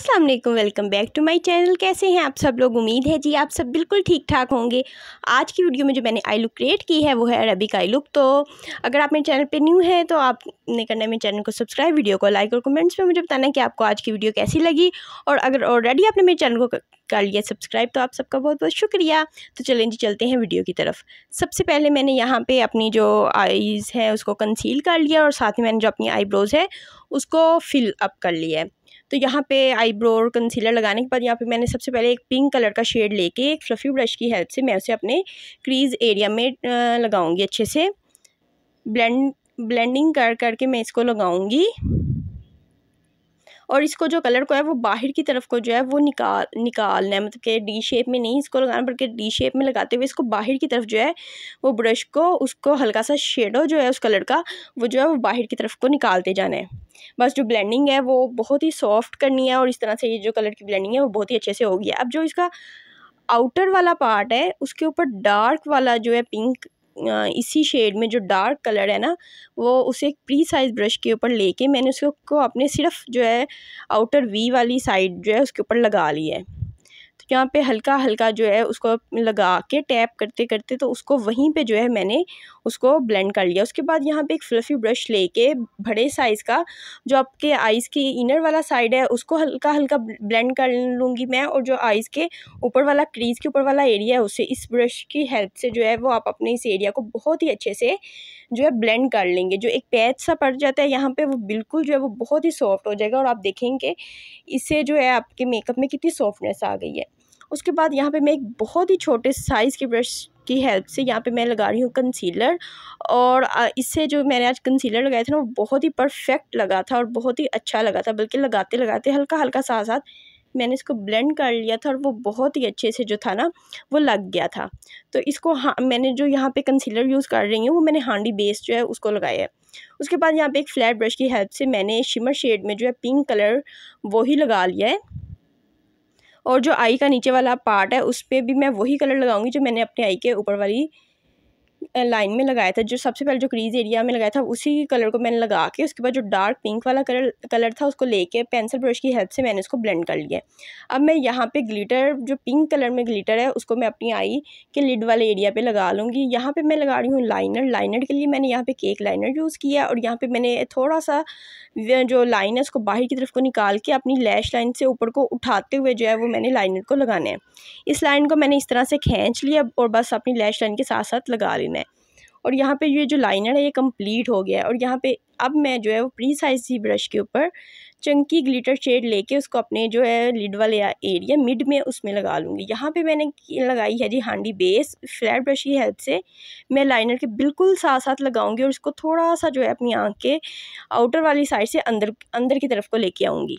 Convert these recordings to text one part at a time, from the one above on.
अस्सलाम वालेकुम welcome back to my channel कैसे हैं आप सब लोग उम्मीद है जी आप सब बिल्कुल ठीक ठाक होंगे आज की वीडियो में जो मैंने आई लुक क्रिएट की है वो है अरबिक आई लुक तो अगर आप मेरे चैनल पे न्यू हैं तो आपने करना है मेरे चैनल को सब्सक्राइब वीडियो को लाइक और कमेंट्स में मुझे बताना कि आपको आज की वीडियो कैसी लगी और अगर ऑलरेडी आपने मेरे चैनल को कर लिया सब्सक्राइब तो आप सबका बहुत बहुत शुक्रिया तो चलें जी चलते हैं वीडियो की तरफ सबसे पहले मैंने यहाँ पे अपनी जो आईज़ है उसको कंसील कर लिया और साथ ही मैंने जो अपनी आईब्रोज़ है उसको फिल अप कर लिया है तो यहाँ पे आईब्रो और कंसीलर लगाने के बाद यहाँ पे मैंने सबसे पहले एक पिंक कलर का शेड लेके एक फ्लफ़ी ब्रश की हेल्प से मैं उसे अपने क्रीज़ एरिया में लगाऊंगी अच्छे से ब्लेंड ब्लेंडिंग कर करके मैं इसको लगाऊंगी और इसको जो कलर को है वो बाहर की तरफ को जो है वो निकाल निकालना है मतलब कि डी शेप में नहीं इसको लगाना बल्कि डी शेप में लगाते हुए इसको बाहर की तरफ जो है वो ब्रश को उसको हल्का सा शेडो जो है उस कलर का वो जो है वो बाहर की तरफ को निकालते जाना है बस जो ब्लेंडिंग है वो बहुत ही सॉफ्ट करनी है और इस तरह से ये जो कलर की ब्लेंडिंग है वो बहुत ही अच्छे से होगी अब जो इसका आउटर वाला पार्ट है उसके ऊपर डार्क वाला जो है पिंक इसी शेड में जो डार्क कलर है ना वो उसे एक प्री साइज़ ब्रश के ऊपर लेके मैंने उसको अपने सिर्फ जो है आउटर वी वाली साइड जो है उसके ऊपर लगा ली है यहाँ पे हल्का हल्का जो है उसको लगा के टैप करते करते तो उसको वहीं पे जो है मैंने उसको ब्लेंड कर लिया उसके बाद यहाँ पे एक फ्लफ़ी ब्रश लेके बड़े साइज़ का जो आपके आइज़ की इनर वाला साइड है उसको हल्का हल्का ब्लेंड कर लूँगी मैं और जो आइज़ के ऊपर वाला क्रीज़ के ऊपर वाला एरिया है उससे इस ब्रश की हेल्प से जो है वो आप अपने इस एरिया को बहुत ही अच्छे से जो है ब्लेंड कर लेंगे जो एक पैच सा पड़ जाता है यहाँ पे वो बिल्कुल जो है वो बहुत ही सॉफ्ट हो जाएगा और आप देखेंगे इससे जो है आपके मेकअप में कितनी सॉफ्टनेस आ गई है उसके बाद यहाँ पे मैं एक बहुत ही छोटे साइज़ के ब्रश की हेल्प से यहाँ पे मैं लगा रही हूँ कंसीलर और इससे जो मैंने आज कंसीलर लगाया था ना वो बहुत ही परफेक्ट लगा था और बहुत ही अच्छा लगा था बल्कि लगाते लगाते हल्का हल्का साथ साथ मैंने इसको ब्लेंड कर लिया था और वो बहुत ही अच्छे से जो था ना वो लग गया था तो इसको हाँ मैंने जो यहाँ पे कंसीलर यूज़ कर रही हूँ वो मैंने हांडी बेस जो है उसको लगाया है उसके बाद यहाँ पे एक फ्लैट ब्रश की हेल्प से मैंने शिमर शेड में जो है पिंक कलर वो ही लगा लिया है और जो आई का नीचे वाला पार्ट है उस पर भी मैं वही कलर लगाऊंगी जो मैंने अपने आई के ऊपर वाली लाइन में लगाया था जो सबसे पहले जो क्रीज एरिया में लगाया था उसी कलर को मैंने लगा के उसके बाद जो डार्क पिंक वाला कलर कलर था उसको लेके पेंसिल ब्रश की हेल्प से मैंने उसको ब्लेंड कर लिया अब मैं यहाँ पे ग्लिटर जो पिंक कलर में ग्लिटर है उसको मैं अपनी आई के लिड वाले एरिया पर लगा लूँगी यहाँ पर मैं लगा रही हूँ लाइनर लाइनर के लिए मैंने यहाँ पे केक लाइनर यूज़ किया और यहाँ पर मैंने थोड़ा सा जो लाइन है उसको बाहर की तरफ को निकाल के अपनी लैश लाइन से ऊपर को उठाते हुए जो है वो मैंने लाइनर को लगाना है इस लाइन को मैंने इस तरह से खींच लिया और बस अपनी लैश लाइन के साथ साथ लगा लेना है और यहाँ पे ये जो लाइनर है ये कंप्लीट हो गया है और यहाँ पे अब मैं जो है वो प्री साइज ही ब्रश के ऊपर चंकी ग्लिटर शेड लेके उसको अपने जो है लिड वाले एरिया मिड में उसमें लगा लूँगी यहाँ पे मैंने लगाई है जी हांडी बेस फ्लैट ब्रश की हेल्प से मैं लाइनर के बिल्कुल साथ साथ लगाऊंगी और इसको थोड़ा सा जो है अपनी आँख के आउटर वाली साइड से अंदर अंदर की तरफ को लेके आऊँगी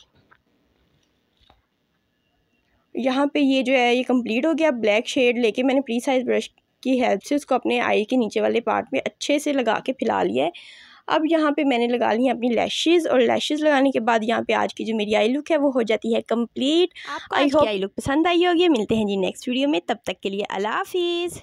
यहाँ पे ये जो है ये कंप्लीट हो गया ब्लैक शेड लेके मैंने प्री साइज ब्रश की हेल्प से उसको अपने आई के नीचे वाले पार्ट में अच्छे से लगा के फैला लिया है अब यहाँ पे मैंने लगा ली है अपनी लैशेज़ और लैशेज़ लगाने के बाद यहाँ पे आज की जो मेरी आई लुक है वो हो जाती है complete I hope eye look पसंद आई होगी मिलते हैं जी नेक्स्ट वीडियो में तब तक के लिए अला हाफिज़